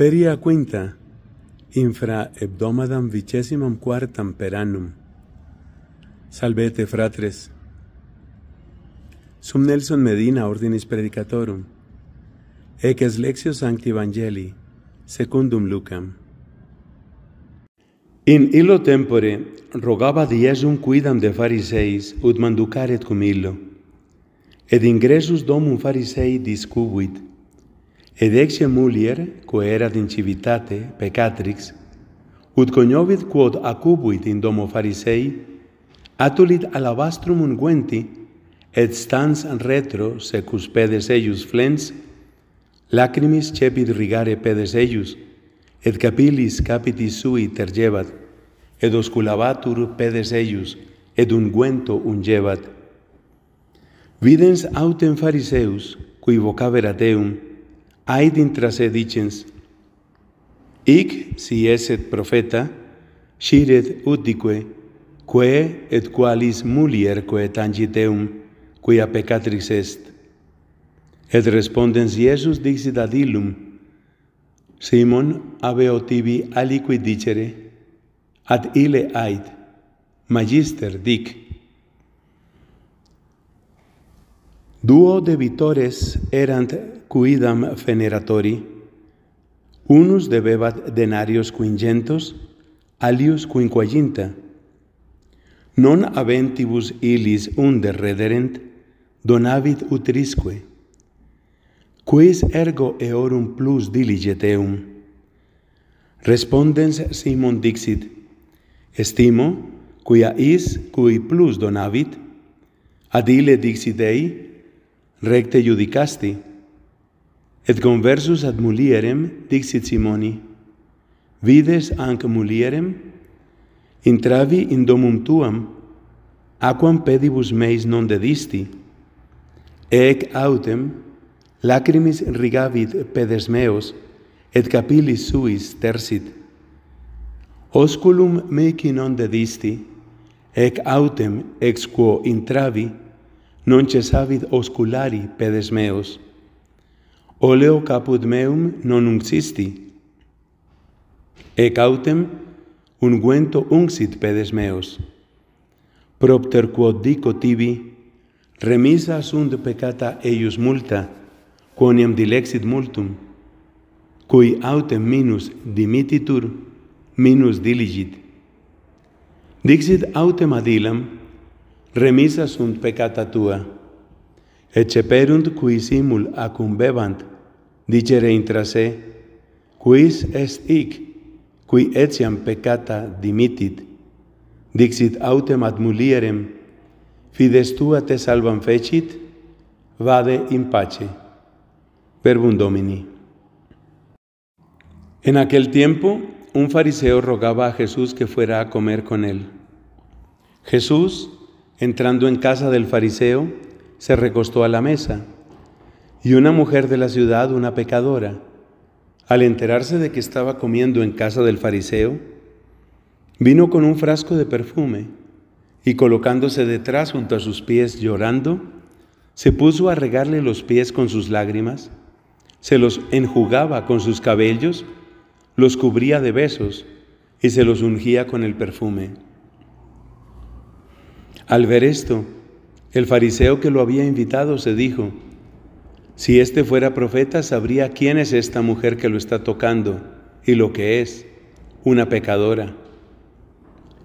Feria quinta, infra hebdomadam vicesimam quartam peranum. Salvete fratres. Sum Nelson Medina Ordinis Predicatorum. Ec lexio sancti Evangelii, secundum Lucam. In illo tempore rogaba un quidam de fariseis ut manducaret cum illo. Ed ingressus domum farisei discubuit Ed exe mulier, quae erat in civitate, peccatrix, ut coniovit quod acubuit in domo farisei, atulit alabastrum unguenti, et stans retro secus pedes eius flens, lacrimis cepit rigare pedes eius, et capillis capiti sui tergevat, et osculabatur pedes eius, et unguento ungevat. Videns autem fariseus, cui vocaverat eum, aid intra se dicens, Ic, si eset profeta, sciret utique, quae et qualis mulierque tangiteum, eum, quia peccatrix est. Et respondens Iesus dixit ad illum, Simon, aveo tibi aliquid dicere, ad ile ait, Magister, dic, Duo debitores erant cuidam feneratori. Unus debebat denarios quingentos, alius quinquaginta. Non aventibus ilis unde rederent, donavit utrisque. Quis ergo eorum plus diligeteum? Respondens Simon dixit, estimo, quia is cui plus donavit, Adile dixit ei, recte judicasti. Et conversus ad mulierem dixit Simoni, Vides anc mulierem? Intravi in domum tuam, aquam pedibus meis non dedisti, ec autem lacrimis rigavit pedes meos et capillis suis tersit. Osculum meci non dedisti, ec autem ex quo intravi, non cesavit osculari pedes meos. Oleo caput meum non unxisti. Ec autem unguento unxit pedes meos. Propter quod dico tibi, remisa sunt peccata eius multa, quoniam dilexit multum, cui autem minus dimititur, minus diligit. Dixit autem ad ilam, remisa sunt peccata tua, ceperunt qui simul accumbebant, dicere intra se, quis est hic, qui etiam peccata dimitit, dixit autem ad mulierem, fides tua te salvam fecit, vade in pace. Verbum Domini. En aquel tiempo, un fariseo rogaba a Jesús que fuera a comer con él. Jesús, Entrando en casa del fariseo, se recostó a la mesa. Y una mujer de la ciudad, una pecadora, al enterarse de que estaba comiendo en casa del fariseo, vino con un frasco de perfume y colocándose detrás junto a sus pies llorando, se puso a regarle los pies con sus lágrimas, se los enjugaba con sus cabellos, los cubría de besos y se los ungía con el perfume. Al ver esto, el fariseo que lo había invitado se dijo, si este fuera profeta sabría quién es esta mujer que lo está tocando y lo que es, una pecadora.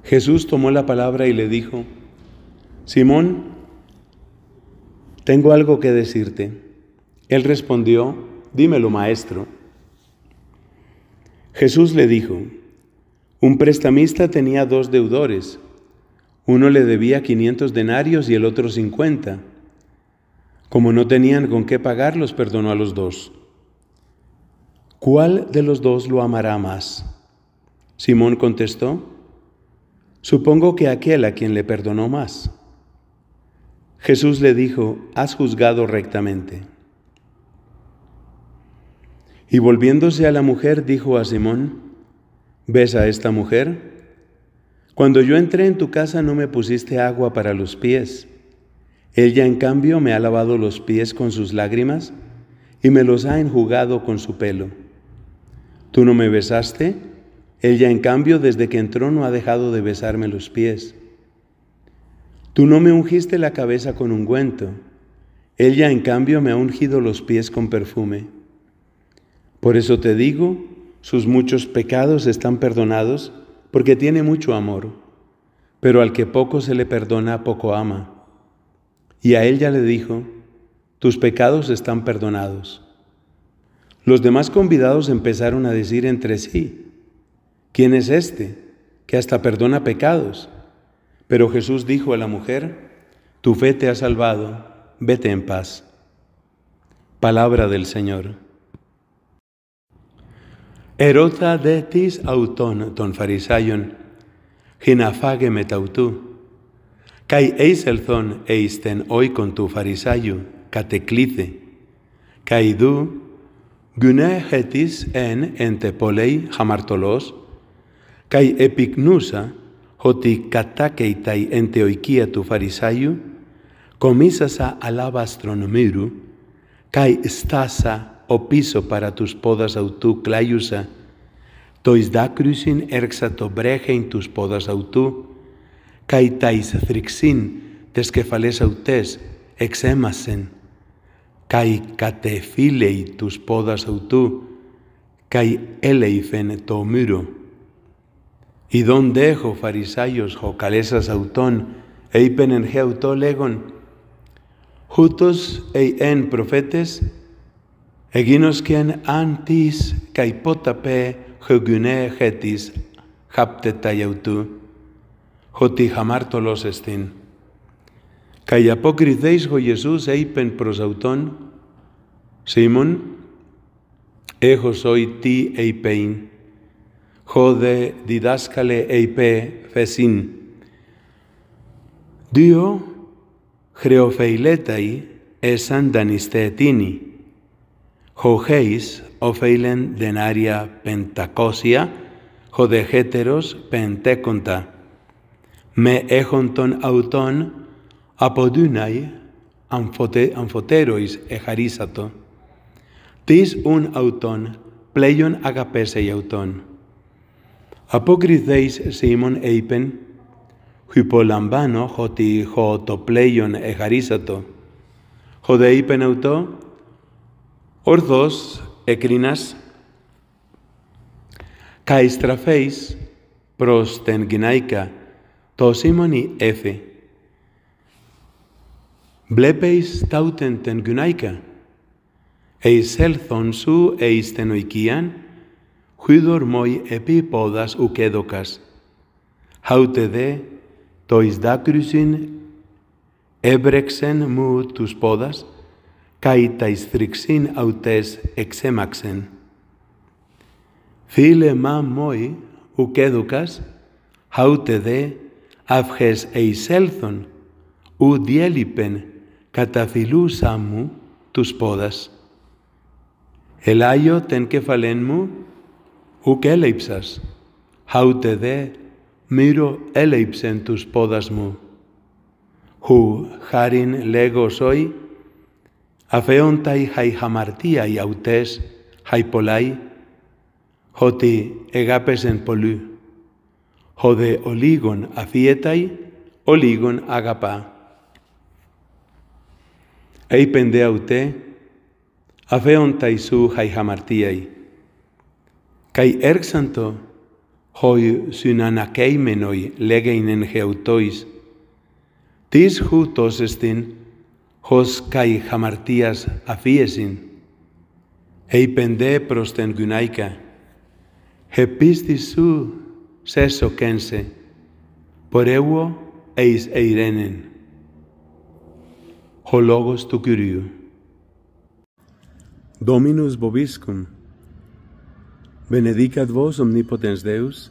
Jesús tomó la palabra y le dijo, Simón, tengo algo que decirte. Él respondió, dímelo maestro. Jesús le dijo, un prestamista tenía dos deudores. Uno le debía 500 denarios y el otro 50. Como no tenían con qué pagar, los perdonó a los dos. ¿Cuál de los dos lo amará más? Simón contestó, supongo que aquel a quien le perdonó más. Jesús le dijo, has juzgado rectamente. Y volviéndose a la mujer, dijo a Simón, ¿ves a esta mujer? Cuando yo entré en tu casa no me pusiste agua para los pies. Ella en cambio me ha lavado los pies con sus lágrimas y me los ha enjugado con su pelo. Tú no me besaste, ella en cambio desde que entró no ha dejado de besarme los pies. Tú no me ungiste la cabeza con ungüento, ella en cambio me ha ungido los pies con perfume. Por eso te digo, sus muchos pecados están perdonados porque tiene mucho amor, pero al que poco se le perdona, poco ama. Y a ella le dijo, tus pecados están perdonados. Los demás convidados empezaron a decir entre sí, ¿quién es este que hasta perdona pecados? Pero Jesús dijo a la mujer, tu fe te ha salvado, vete en paz. Palabra del Señor. Ερώτα δε της αυτών των Φαρισάιων, χιναφάγε με ταυτού, καί εισελθόν εις τεν οίκον του Φαρισάιου κατεκλήθη, καί δου γυνέχε της εν εν τε χαμαρτωλός, καί επικνούσα ότι κατάκειταί εν τε οικία του Φαρισάιου, κομίσασα αλάβαστρον μύρου, καί στάσα ο πίσω παρά τους πόδας αυτού κλάιουσα, το εις δάκρυσιν έρξα το μπρέχειν τους πόδας αυτού, καί τα εις θρυξήν τες κεφαλές αυτές εξέμασεν, καί κατεφύλεοι τους πόδας αυτού, καί έλεϊφεν το μύρο. Ιδόν δέχο φαρισάιος ο καλέσας αυτών, είπεν εν αυτό λέγον, «Χούτος ει εν προφέτες Εκείνος και αν της πέ χεγγυνέ χέτης τα γεωτού, χωτή χαμάρτωλος εστίν. Καί απόκριθείς ο Ιησούς είπεν προς αυτόν, Σίμων, έχω σοι τι εϊπέιν, χώδε διδάσκαλε εϊπέ φεσίν». Δύο χρεοφεηλέταοι εσαν δανειστετίνοι, χωχέις οφέιλεν δενάρια πεντακόσια, χωδεχέτερος πεντέκοντα. Με έχον τον αυτόν από δύναη εχαρίσατο. Τις ουν αυτόν πλέον αγαπεσαι αυτόν. αποκριθεις Σίμων είπεν, «Χυπολαμβάνω ότι χω το πλέον εχαρίσατο». Χωδε είπεν αυτό, Ορθός έκρινας καί προς την γυναίκα το σήμονι έφη. Βλέπεις τάουτεν την γυναίκα, εις έλθον σου εις την οικίαν, χίδωρ μόι επί πόδας ουκ έδοκας. Χάουτε δε το εις δάκρυσιν έβρεξεν μου τους πόδας, καί τα στριξήν αυτές εξέμαξεν. Φίλε μα μόι, ουκ έδουκας, χαούτε δε, αυχές εισέλθον, ου διέλειπεν καταφυλούσα μου τους πόδας. Ελάιο τεν κεφαλέν μου, ουκ έλειψας, χαούτε δε, μύρο έλειψεν τους πόδας μου. Χου χάριν λέγω σοι, afeontai hai hamartia y autes hai polai, hoti egapes en polu, jode oligon afietai, oligon agapa Eipende pende aute, afeontai su hai hamartiai, kai erxanto, hoi synanakeimenoi legeinen heutois, tis hutos estin, χως καί χαμαρτίας αφίεσιν, εϊπεντέ προς την γυναίκα, επίστη σου σέσο κένσε, πορεύω εις εηρένεν. Ο λόγος του Κυρίου. Δόμινους vobiscum, benedicat vos omnipotens Deus,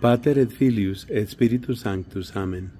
Pater et Filius et Spiritus Sanctus. Amen.